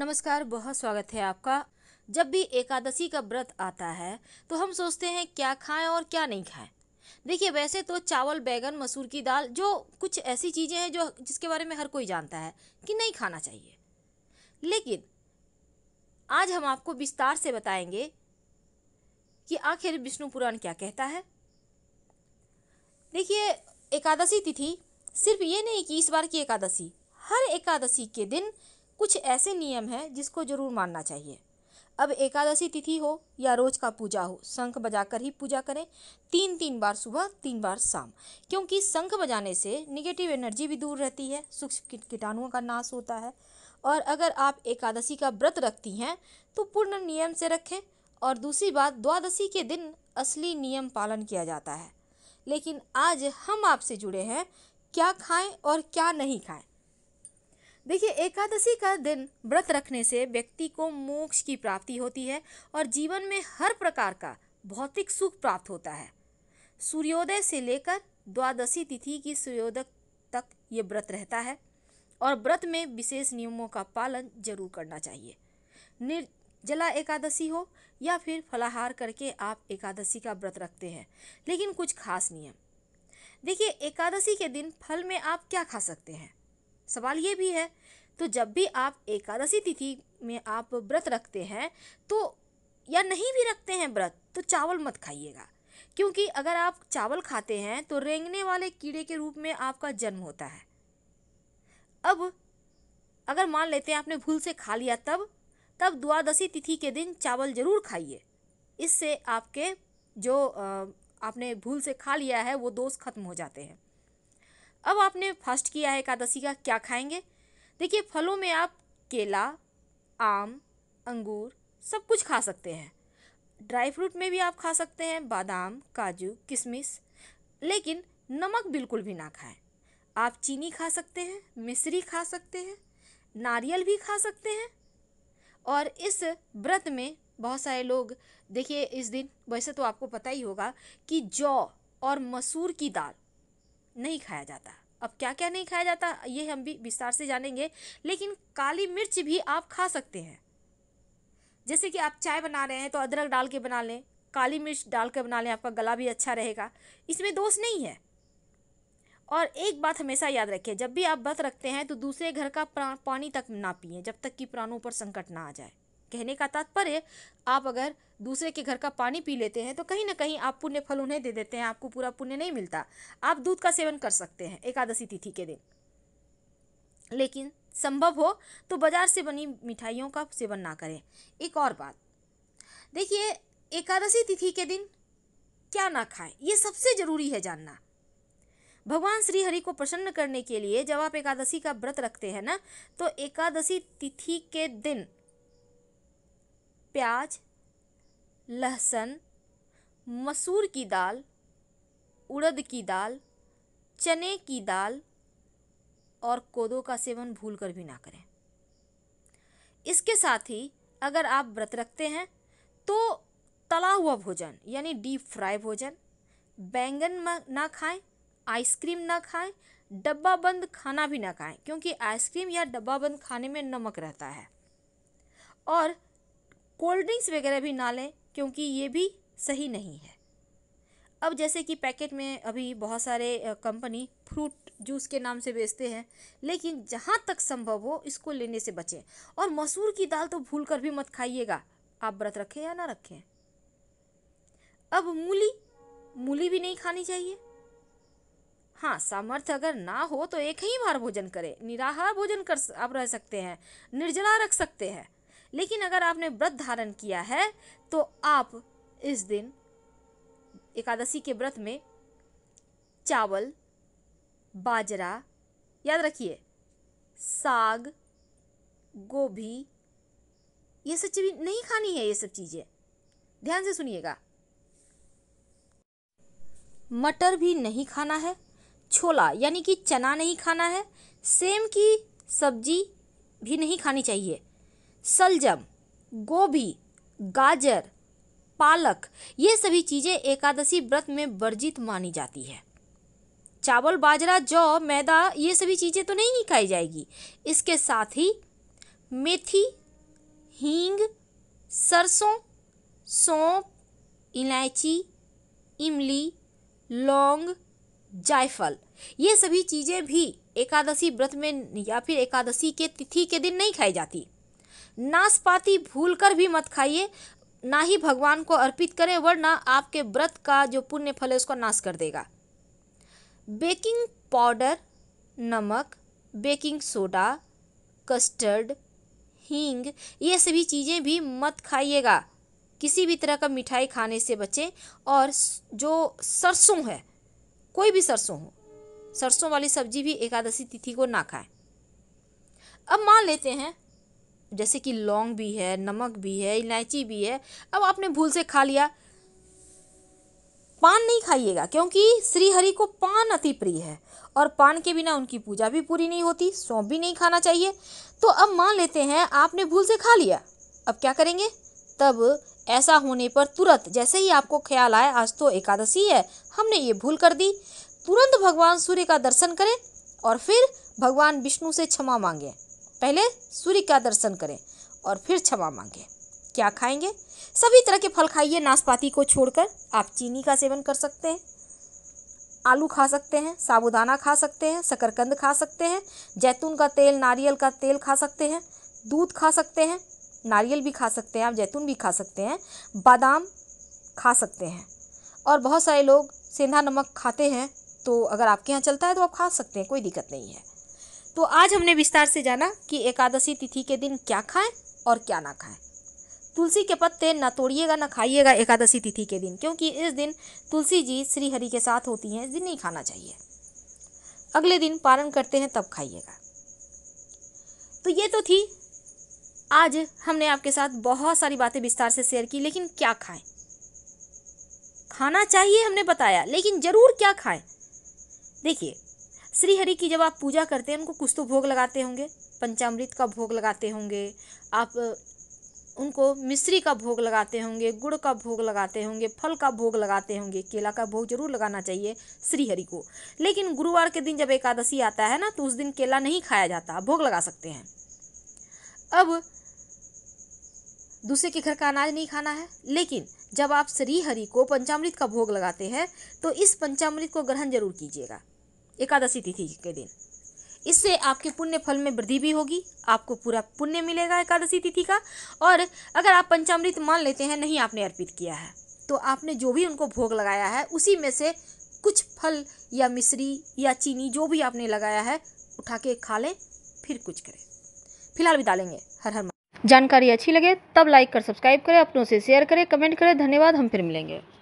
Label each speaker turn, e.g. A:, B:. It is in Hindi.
A: नमस्कार बहुत स्वागत है आपका जब भी एकादशी का व्रत आता है तो हम सोचते हैं क्या खाएं और क्या नहीं खाएं देखिए वैसे तो चावल बैगन मसूर की दाल जो कुछ ऐसी चीज़ें हैं जो जिसके बारे में हर कोई जानता है कि नहीं खाना चाहिए लेकिन आज हम आपको विस्तार से बताएंगे कि आखिर विष्णु पुराण क्या कहता है देखिए एकादशी तिथि सिर्फ ये नहीं कि इस बार की एकादशी हर एकादशी के दिन कुछ ऐसे नियम हैं जिसको जरूर मानना चाहिए अब एकादशी तिथि हो या रोज का पूजा हो शंख बजाकर ही पूजा करें तीन तीन बार सुबह तीन बार शाम क्योंकि शंख बजाने से निगेटिव एनर्जी भी दूर रहती है सूक्ष्म कीटाणुओं का नाश होता है और अगर आप एकादशी का व्रत रखती हैं तो पूर्ण नियम से रखें और दूसरी बात द्वादशी के दिन असली नियम पालन किया जाता है लेकिन आज हम आपसे जुड़े हैं क्या खाएं और क्या नहीं खाएं देखिए एकादशी का दिन व्रत रखने से व्यक्ति को मोक्ष की प्राप्ति होती है और जीवन में हर प्रकार का भौतिक सुख प्राप्त होता है सूर्योदय से लेकर द्वादशी तिथि की सूर्योदय तक ये व्रत रहता है और व्रत में विशेष नियमों का पालन जरूर करना चाहिए निर्जला एकादशी हो या फिर फलाहार करके आप एकादशी का व्रत रखते हैं लेकिन कुछ खास नियम देखिए एकादशी के दिन फल में आप क्या खा सकते हैं सवाल ये भी है तो जब भी आप एकादशी तिथि में आप व्रत रखते हैं तो या नहीं भी रखते हैं व्रत तो चावल मत खाइएगा क्योंकि अगर आप चावल खाते हैं तो रेंगने वाले कीड़े के रूप में आपका जन्म होता है अब अगर मान लेते हैं आपने भूल से खा लिया तब तब द्वादशी तिथि के दिन चावल ज़रूर खाइए इससे आपके जो आपने भूल से खा लिया है वो दोष खत्म हो जाते हैं अब आपने फास्ट किया है एकादशी का क्या खाएंगे देखिए फलों में आप केला आम अंगूर सब कुछ खा सकते हैं ड्राई फ्रूट में भी आप खा सकते हैं बादाम काजू किशमिश लेकिन नमक बिल्कुल भी ना खाएं आप चीनी खा सकते हैं मिश्री खा सकते हैं नारियल भी खा सकते हैं और इस व्रत में बहुत सारे लोग देखिए इस दिन वैसे तो आपको पता ही होगा कि जौ और मसूर की दाल नहीं खाया जाता अब क्या क्या नहीं खाया जाता ये हम भी विस्तार से जानेंगे लेकिन काली मिर्च भी आप खा सकते हैं जैसे कि आप चाय बना रहे हैं तो अदरक डाल के बना लें काली मिर्च डाल के बना लें आपका गला भी अच्छा रहेगा इसमें दोष नहीं है और एक बात हमेशा याद रखिए जब भी आप व्रत रखते हैं तो दूसरे घर का पानी तक ना पिए जब तक कि प्राणों पर संकट ना आ जाए कहने का तात्पर्य आप अगर दूसरे के घर का पानी पी लेते हैं तो कहीं ना कहीं आप पुण्य फल उन्हें दे देते हैं आपको पूरा पुण्य नहीं मिलता आप दूध का सेवन कर सकते हैं एकादशी तिथि के दिन लेकिन संभव हो तो बाजार से बनी मिठाइयों का सेवन ना करें एक और बात देखिए एकादशी तिथि के दिन क्या ना खाएं ये सबसे ज़रूरी है जानना भगवान श्री हरि को प्रसन्न करने के लिए जब आप एकादशी का व्रत रखते हैं ना तो एकादशी तिथि के दिन प्याज लहसुन मसूर की दाल उड़द की दाल चने की दाल और कोदो का सेवन भूल कर भी ना करें इसके साथ ही अगर आप व्रत रखते हैं तो तला हुआ भोजन यानी डीप फ्राई भोजन बैंगन ना खाएं आइसक्रीम ना खाएं डब्बा बंद खाना भी ना खाएं क्योंकि आइसक्रीम या डब्बा बंद खाने में नमक रहता है और कोल्ड ड्रिंक्स वगैरह भी ना लें क्योंकि ये भी सही नहीं है अब जैसे कि पैकेट में अभी बहुत सारे कंपनी फ्रूट जूस के नाम से बेचते हैं लेकिन जहाँ तक संभव हो इसको लेने से बचें और मसूर की दाल तो भूल कर भी मत खाइएगा आप व्रत रखें या ना रखें अब मूली मूली भी नहीं खानी चाहिए हाँ सामर्थ्य अगर ना हो तो एक ही बार भोजन करें निराहार भोजन कर आप रह सकते हैं निर्जला रख सकते हैं लेकिन अगर आपने व्रत धारण किया है तो आप इस दिन एकादशी के व्रत में चावल बाजरा याद रखिए साग गोभी ये सब चीज़ नहीं खानी है ये सब चीज़ें ध्यान से सुनिएगा मटर भी नहीं खाना है छोला यानी कि चना नहीं खाना है सेम की सब्जी भी नहीं खानी चाहिए सलजम गोभी गाजर पालक ये सभी चीज़ें एकादशी व्रत में वर्जित मानी जाती है चावल बाजरा जौ मैदा ये सभी चीज़ें तो नहीं खाई जाएगी इसके साथ ही मेथी हींग सरसों सौंप इलायची इमली लौंग जायफल ये सभी चीज़ें भी एकादशी व्रत में या फिर एकादशी के तिथि के दिन नहीं खाई जाती नाशपाती कर भी मत खाइए ना ही भगवान को अर्पित करें वरना आपके व्रत का जो पुण्य फल है उसको नाश कर देगा बेकिंग पाउडर नमक बेकिंग सोडा कस्टर्ड हींग ये सभी चीज़ें भी मत खाइएगा किसी भी तरह का मिठाई खाने से बचें और जो सरसों है कोई भी सरसों हो सरसों वाली सब्जी भी एकादशी तिथि को ना खाएं अब मान लेते हैं जैसे कि लौंग भी है नमक भी है इलायची भी है अब आपने भूल से खा लिया पान नहीं खाइएगा क्योंकि श्री हरि को पान अति प्रिय है और पान के बिना उनकी पूजा भी पूरी नहीं होती सौंप भी नहीं खाना चाहिए तो अब मान लेते हैं आपने भूल से खा लिया अब क्या करेंगे तब ऐसा होने पर तुरंत जैसे ही आपको ख्याल आए आज तो एकादशी है हमने ये भूल कर दी तुरंत भगवान सूर्य का दर्शन करें और फिर भगवान विष्णु से क्षमा मांगें पहले सूर्य का दर्शन करें और फिर क्षमा मांगें क्या खाएंगे सभी तरह के फल खाइए नाशपाती को छोड़कर आप चीनी का सेवन कर सकते हैं आलू खा सकते हैं साबुदाना खा सकते हैं शकरकंद खा सकते हैं जैतून का तेल नारियल का तेल खा सकते हैं दूध खा सकते हैं नारियल भी खा सकते हैं आप जैतून भी खा सकते हैं बादाम खा सकते हैं और बहुत सारे लोग सेंधा नमक खाते हैं तो अगर आपके यहाँ चलता है तो आप खा सकते हैं कोई दिक्कत नहीं है तो आज हमने विस्तार से जाना कि एकादशी तिथि के दिन क्या खाएं और क्या ना खाएं तुलसी के पत्ते ना तोड़िएगा ना खाइएगा एकादशी तिथि के दिन क्योंकि इस दिन तुलसी जी श्री हरि के साथ होती हैं इस दिन नहीं खाना चाहिए अगले दिन पारण करते हैं तब खाइएगा तो ये तो थी आज हमने आपके साथ बहुत सारी बातें विस्तार से शेयर की लेकिन क्या खाएं खाना चाहिए हमने बताया लेकिन ज़रूर क्या खाएं देखिए श्रीहरि की जब आप पूजा करते हैं उनको कुछ तो भोग लगाते होंगे पंचामृत का भोग लगाते होंगे आप उनको मिश्री का भोग लगाते होंगे गुड़ का भोग लगाते होंगे फल का भोग लगाते होंगे केला का भोग जरूर लगाना चाहिए श्रीहरि को लेकिन गुरुवार के दिन जब एकादशी आता है ना तो उस दिन केला नहीं खाया जाता भोग लगा सकते हैं अब दूसरे के घर का अनाज नहीं खाना है लेकिन जब आप श्रीहरि को पंचामृत का भोग लगाते हैं तो इस पंचामृत को ग्रहण जरूर कीजिएगा एकादशी तिथि के दिन इससे आपके पुण्य फल में वृद्धि भी होगी आपको पूरा पुण्य मिलेगा एकादशी तिथि का और अगर आप पंचामृत मान लेते हैं नहीं आपने अर्पित किया है तो आपने जो भी उनको भोग लगाया है उसी में से कुछ फल या मिश्री या चीनी जो भी आपने लगाया है उठा के खा लें फिर कुछ करें फिलहाल भी डालेंगे हर हर जानकारी अच्छी लगे तब लाइक कर सब्सक्राइब करें अपनों से शेयर करें कमेंट करें धन्यवाद हम फिर मिलेंगे